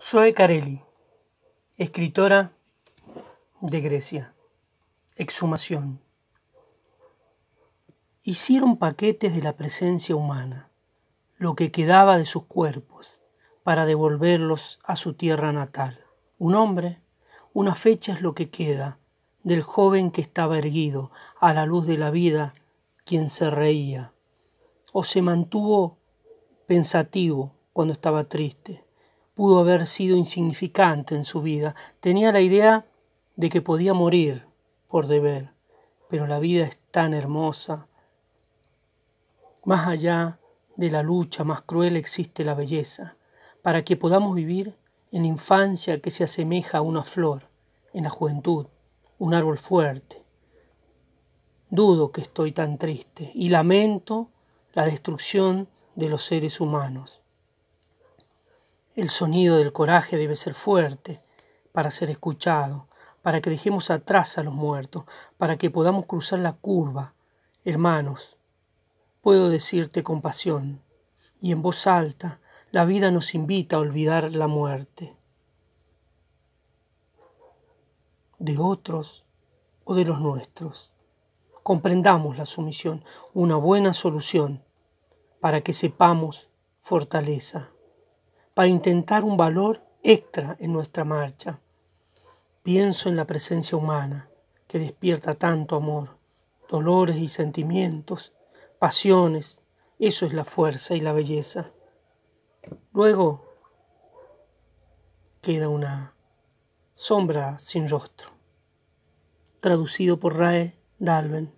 Zoe Carelli, escritora de Grecia. Exhumación. Hicieron paquetes de la presencia humana, lo que quedaba de sus cuerpos, para devolverlos a su tierra natal. Un hombre, una fecha es lo que queda del joven que estaba erguido a la luz de la vida, quien se reía, o se mantuvo pensativo cuando estaba triste pudo haber sido insignificante en su vida. Tenía la idea de que podía morir por deber, pero la vida es tan hermosa. Más allá de la lucha más cruel existe la belleza, para que podamos vivir en la infancia que se asemeja a una flor, en la juventud, un árbol fuerte. Dudo que estoy tan triste y lamento la destrucción de los seres humanos. El sonido del coraje debe ser fuerte para ser escuchado, para que dejemos atrás a los muertos, para que podamos cruzar la curva. Hermanos, puedo decirte con pasión y en voz alta, la vida nos invita a olvidar la muerte. De otros o de los nuestros. Comprendamos la sumisión, una buena solución para que sepamos fortaleza para intentar un valor extra en nuestra marcha. Pienso en la presencia humana que despierta tanto amor, dolores y sentimientos, pasiones. Eso es la fuerza y la belleza. Luego queda una sombra sin rostro, traducido por Rae Dalben.